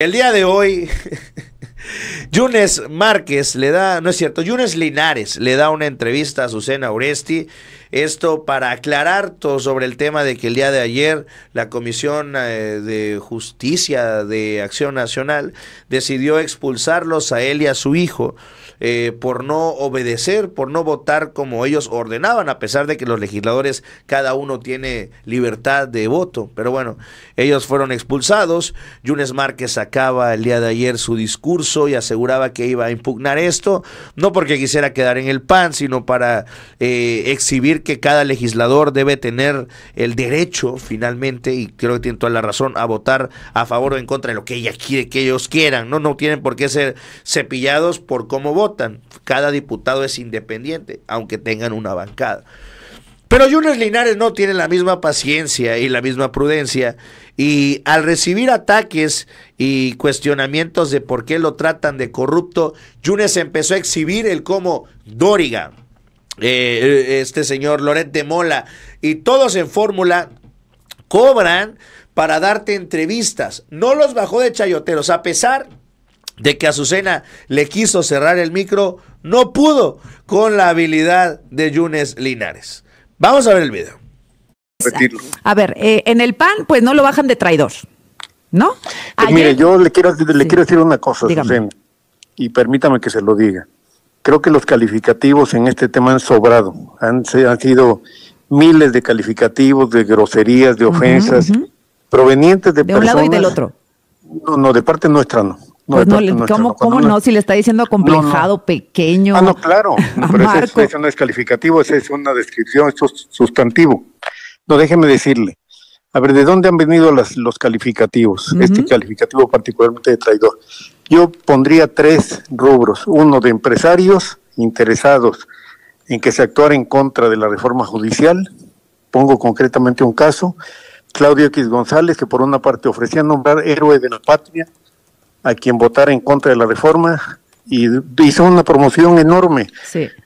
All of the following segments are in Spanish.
El día de hoy, Yunes Márquez le da, no es cierto, Yunes Linares le da una entrevista a Susana Oresti. Esto para aclarar todo sobre el tema de que el día de ayer la Comisión eh, de Justicia de Acción Nacional decidió expulsarlos a él y a su hijo eh, por no obedecer, por no votar como ellos ordenaban, a pesar de que los legisladores cada uno tiene libertad de voto. Pero bueno, ellos fueron expulsados. Yunes Márquez sacaba el día de ayer su discurso y aseguraba que iba a impugnar esto, no porque quisiera quedar en el PAN, sino para eh, exhibir que cada legislador debe tener el derecho finalmente, y creo que tiene toda la razón, a votar a favor o en contra de lo que ella quiere que ellos quieran. No, no tienen por qué ser cepillados por cómo votan. Cada diputado es independiente, aunque tengan una bancada. Pero Yunes Linares no tiene la misma paciencia y la misma prudencia. Y al recibir ataques y cuestionamientos de por qué lo tratan de corrupto, Yunes empezó a exhibir el como Dóriga, eh, eh, este señor Loret de Mola, y todos en fórmula cobran para darte entrevistas. No los bajó de chayoteros, a pesar de que Azucena le quiso cerrar el micro, no pudo con la habilidad de Yunes Linares. Vamos a ver el video. A ver, eh, en el PAN, pues no lo bajan de traidor, ¿no? Pues mire, yo le quiero, le quiero decir una cosa, Azucena, y permítame que se lo diga. Creo que los calificativos en este tema han sobrado, han, se, han sido miles de calificativos, de groserías, de ofensas, provenientes de, personas... De un lado y del otro. No, no, de parte nuestra no. Pues no, ¿cómo, no? Si le está diciendo acomplejado, pequeño. Ah, no, claro. pero ese, no es calificativo, esa es una descripción, es sustantivo. No, déjeme decirle. A ver, ¿de dónde han venido los calificativos? Este calificativo particularmente de traidor. Yo pondría tres rubros. Uno de empresarios interesados en que se actuara en contra de la reforma judicial. Pongo concretamente un caso. Claudio X González, que por una parte ofrecía nombrar héroe de la patria a quien votara en contra de la reforma y hizo una promoción enorme.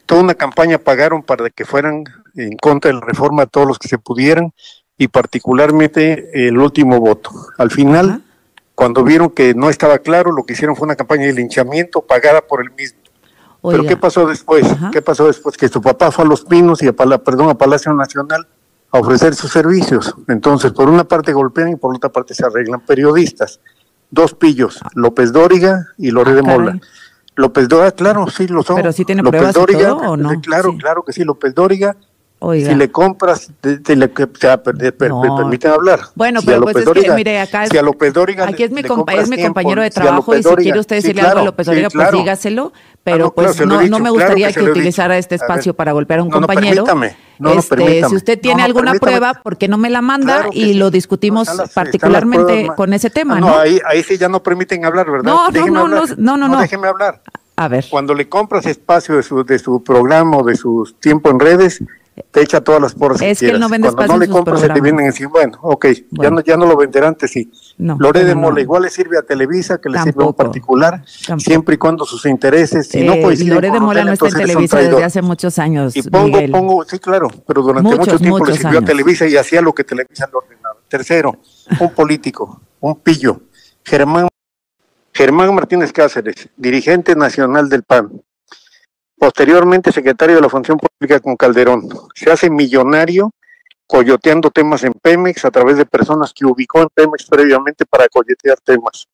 Toda una campaña pagaron para que fueran en contra de la reforma todos los que se pudieran y particularmente el último voto. Al final, cuando vieron que no estaba claro, lo que hicieron fue una campaña de linchamiento pagada por el mismo. Pero ¿qué pasó después? ¿Qué pasó después? Que su papá fue a Los Pinos y a, perdón, a Palacio Nacional a ofrecer sus servicios. Entonces, por una parte golpean y por otra parte se arreglan periodistas dos pillos, ah. López Dóriga y Lorede de ah, Mola. López Dóriga, claro, sí lo son. Pero sí tiene López pruebas todo, ¿o no? Claro, claro que sí, López Dóriga si le compras, te, permiten hablar. Bueno, si pero pues es que, mire, acá a López aquí es mi, es mi compañero de trabajo y si quiere usted decirle algo a López Doriga, pues dígaselo, pero pues no, no, me gustaría que, utilizara este espacio para golpear a un compañero. Este, si usted tiene alguna prueba, ¿por qué no me la manda y lo discutimos particularmente con ese tema? Ah, no, ahí, ahí sí ya no permiten hablar, ¿verdad? No, no, no, no, no, no. Déjeme hablar. A ver. Cuando le compras espacio de su, de su programa o de su tiempo en redes, te echa todas las porras. Es que, él no vende Cuando no le compras, se te vienen y dicen, bueno, ok, Ya, no, ya no lo venderán antes, sí. No, Lore de Mola igual le sirve a Televisa, que le sirve a un particular, siempre y cuando sus intereses, si no eh, coinciden Lore de Mola no está en Televisa desde hace muchos años. Y pongo, pongo, sí, claro, pero durante mucho tiempo le sirvió a Televisa y hacía lo que Televisa le ordenaba. Tercero, un político, un pillo, Germán, Germán Martínez Cáceres, dirigente nacional del PAN, posteriormente secretario de la Función Pública con Calderón. Se hace millonario coyoteando temas en Pemex a través de personas que ubicó en Pemex previamente para coyotear temas.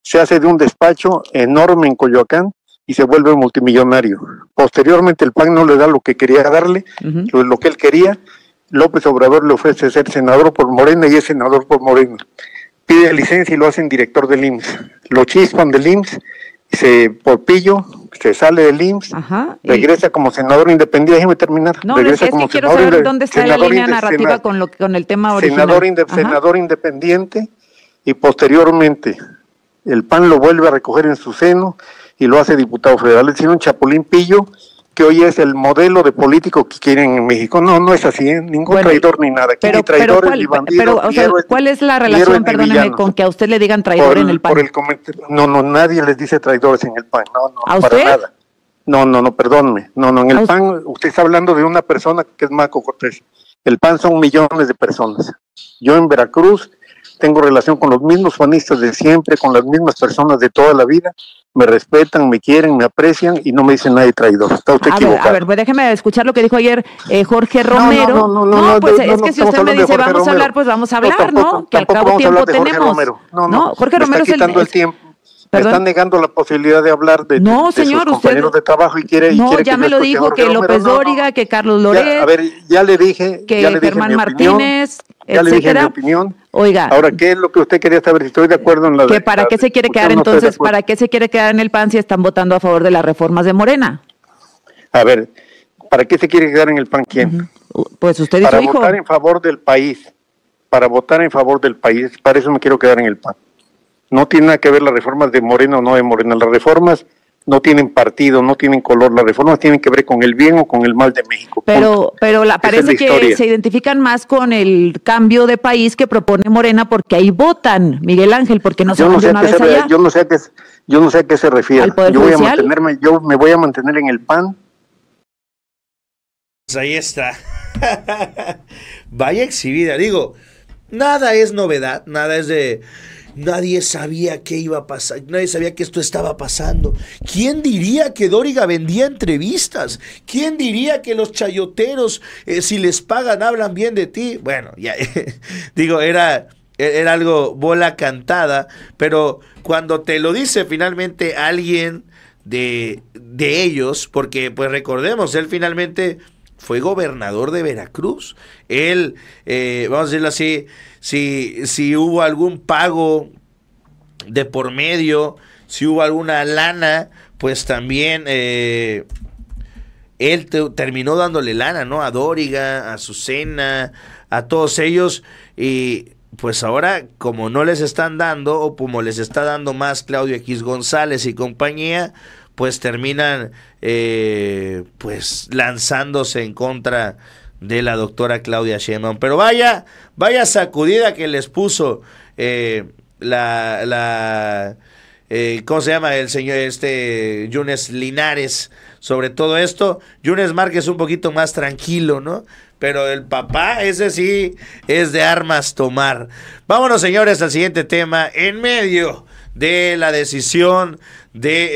Se hace de un despacho enorme en Coyoacán y se vuelve multimillonario. Posteriormente el PAN no le da lo que quería darle, lo que él quería. López Obrador le ofrece ser senador por Morena y es senador por Morena. Pide licencia y lo hacen director del IMSS. Lo chispan del IMSS, se, por pillo, se sale del IMSS, regresa como senador independiente, déjeme terminar. No, regresa quiero saber dónde está la línea narrativa con, lo, con el tema original. Senador, senador independiente y posteriormente el PAN lo vuelve a recoger en su seno y lo hace diputado federal. Es decir, un chapulín pillo que hoy es el modelo de político que quieren en México. No, no es así, ¿eh? ningún traidor ni nada. Aquí pero, ni traidores pero, ¿cuál, es la relación, perdóneme, con que a usted le digan traidor en el PAN? no, no, nadie les dice traidores en el PAN, no, no, ¿A usted? No, no, no, perdónme. No, no, en el PAN usted está hablando de una persona que es Marco Cortés. El PAN son millones de personas. Yo en Veracruz tengo relación con los mismos fanistas de siempre, con las mismas personas de toda la vida, me respetan, me quieren, me aprecian y no me dicen nadie traidor. Está usted a equivocado. Ver, a ver, pues déjeme escuchar lo que dijo ayer eh, Jorge Romero. No, no, no, no, pues es que si usted me dice vamos a hablar, pues vamos a hablar, ¿no? que al cabo tiempo tenemos. Jorge Romero. No, no, Jorge Romero está quitando el tiempo me están negando la posibilidad de hablar de, no, compañeros de trabajo y quiere. No, ya me lo dijo que López Dóriga, que Carlos Loret. a ver, ya le dije. Que Germán Martínez, etcétera. Oiga. Ahora, ¿qué es lo que usted quería saber? Si estoy de acuerdo en la. ¿Que ¿Para qué se quiere quedar entonces? ¿Para qué se quiere quedar en el PAN si están votando a favor de las reformas de Morena? A ver, ¿para qué se quiere quedar en el PAN quién? Pues usted dijo. Para votar en favor del país. Para votar en favor del país. Para eso me quiero quedar en el PAN. No tiene nada que ver las reformas de Morena o no de Morena. Las reformas no tienen partido, no tienen color. Las reformas tienen que ver con el bien o con el mal de México. Pero, pero la, parece que se identifican más con el cambio de país que propone Morena porque ahí votan, Miguel Ángel, porque no se yo sé Yo no sé a qué, se refiere. Yo voy a mantenerme, yo me voy a mantener en el PAN. Pues ahí está. Vaya exhibida, digo, nada es novedad, nada es de Nadie sabía qué iba a pasar, nadie sabía que esto estaba pasando. ¿Quién diría que Doriga vendía entrevistas? ¿Quién diría que los chayoteros, eh, si les pagan, hablan bien de ti? Bueno, ya, digo, era, era algo bola cantada, pero cuando te lo dice finalmente alguien de, de ellos, porque pues recordemos, él finalmente fue gobernador de Veracruz. Él, eh, vamos a decirlo así, si, si hubo algún pago de por medio, si hubo alguna lana, pues también eh, él terminó dándole lana, ¿no? A Dóriga, a Susena, a todos ellos. Y pues ahora, como no les están dando, o como les está dando más Claudio X González y compañía, pues terminan eh, pues lanzándose en contra de la doctora Claudia Sheinbaum. Pero vaya, vaya sacudida que les puso eh, la, la eh, ¿cómo se llama? El señor, este, Yunes Linares sobre todo esto. Yunes Márquez un poquito más tranquilo, ¿no? Pero el papá, ese sí, es de armas tomar. Vámonos, señores, al siguiente tema. En medio de la decisión de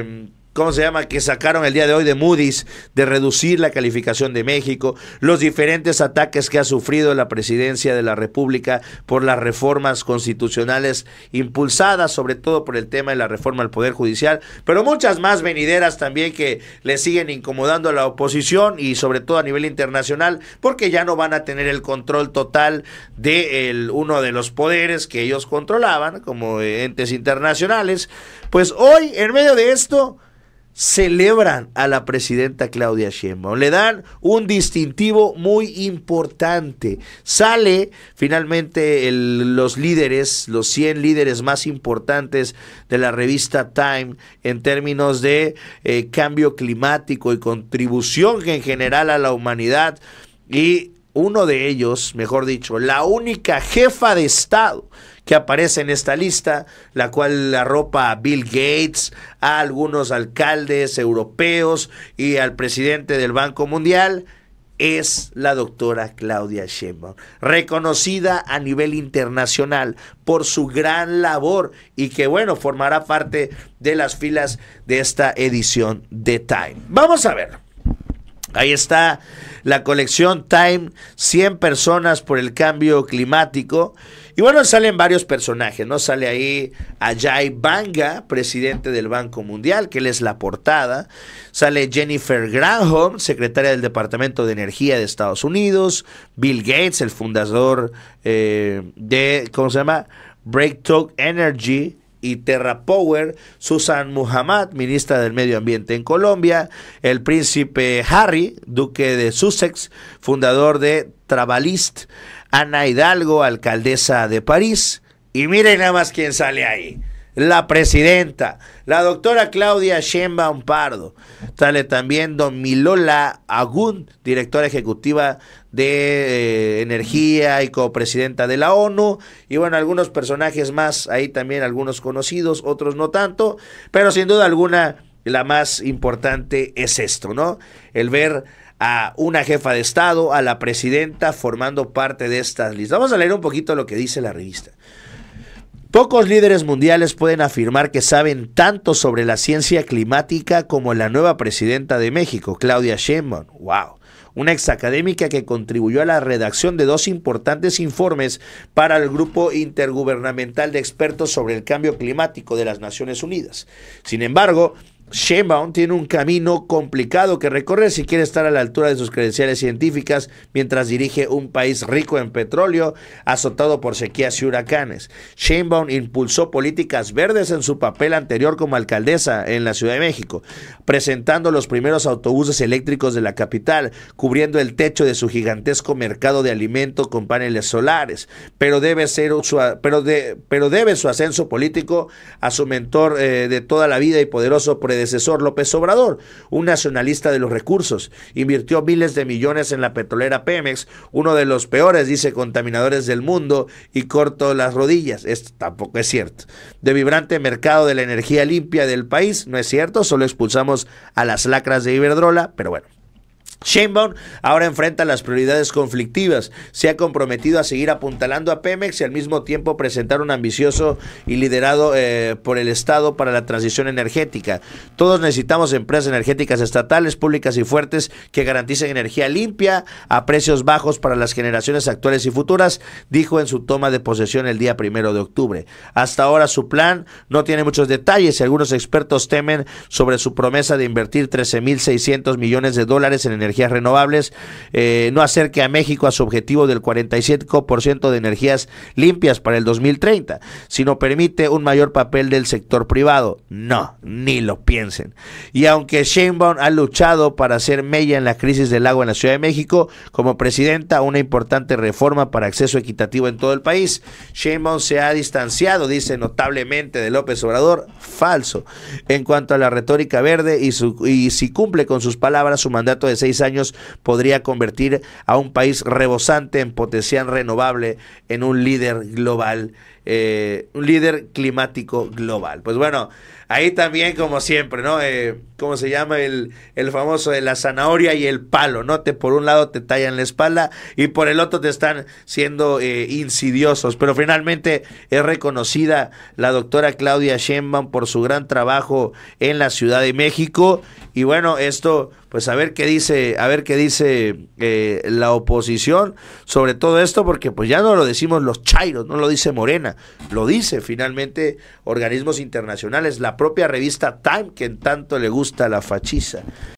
eh, ¿cómo se llama?, que sacaron el día de hoy de Moody's, de reducir la calificación de México, los diferentes ataques que ha sufrido la presidencia de la República por las reformas constitucionales impulsadas, sobre todo por el tema de la reforma al Poder Judicial, pero muchas más venideras también que le siguen incomodando a la oposición y sobre todo a nivel internacional, porque ya no van a tener el control total de uno de los poderes que ellos controlaban como entes internacionales. Pues hoy, en medio de esto, celebran a la presidenta Claudia Sheinbaum, le dan un distintivo muy importante. Sale finalmente los líderes, los 100 líderes más importantes de la revista Time en términos de eh, cambio climático y contribución en general a la humanidad y uno de ellos, mejor dicho, la única jefa de Estado que aparece en esta lista, la cual arropa a Bill Gates, a algunos alcaldes europeos y al presidente del Banco Mundial, es la doctora Claudia Sheinbaum, reconocida a nivel internacional por su gran labor y que bueno, formará parte de las filas de esta edición de Time. Vamos a ver. Ahí está la colección Time, 100 personas por el cambio climático. Y bueno, salen varios personajes, ¿no? Sale ahí Ajay Banga, presidente del Banco Mundial, que él es la portada. Sale Jennifer Granholm, secretaria del Departamento de Energía de Estados Unidos. Bill Gates, el fundador eh, de, ¿cómo se llama? Breakthrough Energy y Terra Power, Susan Muhammad, ministra del Medio Ambiente en Colombia, el príncipe Harry, duque de Sussex, fundador de Trabalist, Ana Hidalgo, alcaldesa de París, y miren nada más quién sale ahí la presidenta, la doctora Claudia Sheinbaum Pardo. Sale también don Milola Agún, directora ejecutiva de eh, Energía y copresidenta de la ONU. Y bueno, algunos personajes más, ahí también algunos conocidos, otros no tanto, pero sin duda alguna la más importante es esto, ¿no? El ver a una jefa de Estado, a la presidenta formando parte de estas listas. Vamos a leer un poquito lo que dice la revista. Pocos líderes mundiales pueden afirmar que saben tanto sobre la ciencia climática como la nueva presidenta de México, Claudia Sheinbaum. ¡Wow! Una exacadémica que contribuyó a la redacción de dos importantes informes para el Grupo Intergubernamental de Expertos sobre el Cambio Climático de las Naciones Unidas. Sin embargo, Sheinbaum tiene un camino complicado que recorrer si quiere estar a la altura de sus credenciales científicas mientras dirige un país rico en petróleo azotado por sequías y huracanes. Sheinbaum impulsó políticas verdes en su papel anterior como alcaldesa en la Ciudad de México, presentando los primeros autobuses eléctricos de la capital, cubriendo el techo de su gigantesco mercado de alimento con paneles solares, pero debe ser su, pero de, pero debe su ascenso político a su mentor eh, de toda la vida y poderoso presidente decesor López Obrador, un nacionalista de los recursos. Invirtió miles de millones en la petrolera Pemex, uno de los peores, dice, contaminadores del mundo, y corto las rodillas. Esto tampoco es cierto. De vibrante mercado de la energía limpia del país, no es cierto, solo expulsamos a las lacras de Iberdrola, pero bueno. Sheinbaum ahora enfrenta las prioridades conflictivas. Se ha comprometido a seguir apuntalando a Pemex y al mismo tiempo presentar un ambicioso y liderado eh, por el Estado para la transición energética. Todos necesitamos empresas energéticas estatales, públicas y fuertes que garanticen energía limpia a precios bajos para las generaciones actuales y futuras, dijo en su toma de posesión el día primero de octubre. Hasta ahora su plan no tiene muchos detalles y algunos expertos temen sobre su promesa de invertir 13.600 millones de dólares en energías renovables, eh, no acerque a México a su objetivo del ciento de energías limpias para el 2030, sino permite un mayor papel del sector privado. No, ni lo piensen. Y aunque Sheinbaum ha luchado para hacer mella en la crisis del agua en la Ciudad de México, como presidenta, una importante reforma para acceso equitativo en todo el país, Sheinbaum se ha distanciado, dice notablemente, de López Obrador. Falso. En cuanto a la retórica verde y, su, y si cumple con sus palabras, su mandato de seis años podría convertir a un país rebosante en potencial renovable en un líder global eh, un líder climático global. Pues bueno, ahí también como siempre, ¿no? Eh, ¿Cómo se llama el, el famoso de la zanahoria y el palo, ¿no? por un lado te tallan la espalda y por el otro te están siendo eh, insidiosos. Pero finalmente es reconocida la doctora Claudia Sheinbaum por su gran trabajo en la Ciudad de México. Y bueno, esto, pues a ver qué dice, a ver qué dice eh, la oposición sobre todo esto, porque pues ya no lo decimos los chairos, no lo dice Morena, lo dice finalmente organismos internacionales, la propia revista Time, que en tanto le gusta la fachiza.